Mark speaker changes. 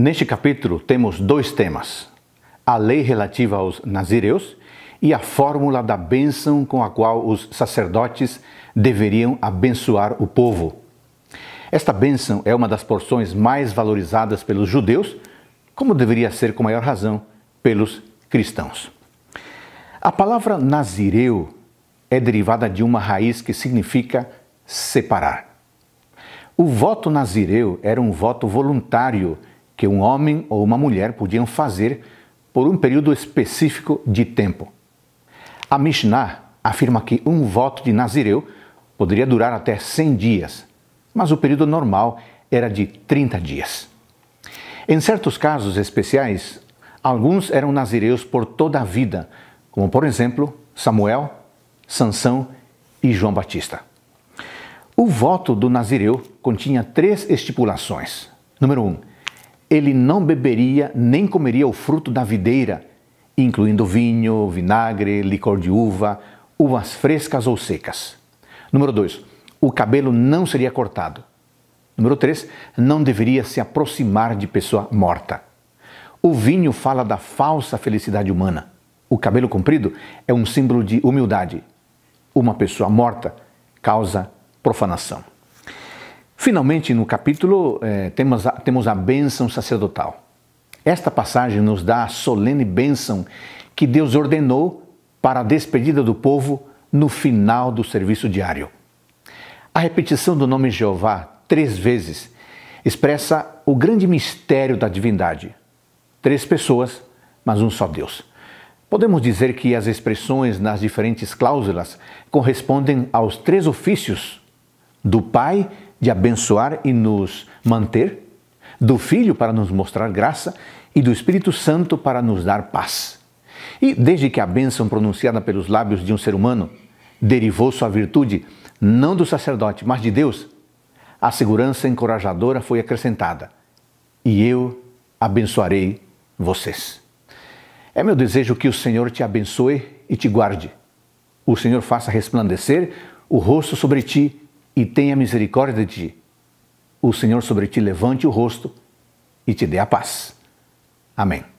Speaker 1: Neste capítulo temos dois temas: a lei relativa aos nazireus e a fórmula da bênção com a qual os sacerdotes deveriam abençoar o povo. Esta bênção é uma das porções mais valorizadas pelos judeus, como deveria ser com maior razão pelos cristãos. A palavra nazireu é derivada de uma raiz que significa separar. O voto nazireu era um voto voluntário que um homem ou uma mulher podiam fazer por um período específico de tempo. A Mishnah afirma que um voto de Nazireu poderia durar até 100 dias, mas o período normal era de 30 dias. Em certos casos especiais, alguns eram nazireus por toda a vida, como por exemplo Samuel, Sansão e João Batista. O voto do nazireu continha três estipulações. Número 1. Um, ele não beberia nem comeria o fruto da videira, incluindo vinho, vinagre, licor de uva, uvas frescas ou secas. Número 2. O cabelo não seria cortado. Número 3. Não deveria se aproximar de pessoa morta. O vinho fala da falsa felicidade humana. O cabelo comprido é um símbolo de humildade. Uma pessoa morta causa profanação. Finalmente, no capítulo, eh, temos, a, temos a bênção sacerdotal. Esta passagem nos dá a solene bênção que Deus ordenou para a despedida do povo no final do serviço diário. A repetição do nome Jeová três vezes expressa o grande mistério da divindade. Três pessoas, mas um só Deus. Podemos dizer que as expressões nas diferentes cláusulas correspondem aos três ofícios do Pai de abençoar e nos manter, do Filho para nos mostrar graça e do Espírito Santo para nos dar paz. E desde que a bênção pronunciada pelos lábios de um ser humano derivou sua virtude não do sacerdote, mas de Deus, a segurança encorajadora foi acrescentada: E eu abençoarei vocês. É meu desejo que o Senhor te abençoe e te guarde. O Senhor faça resplandecer o rosto sobre ti e tenha misericórdia de ti. O Senhor sobre ti levante o rosto e te dê a paz. Amém.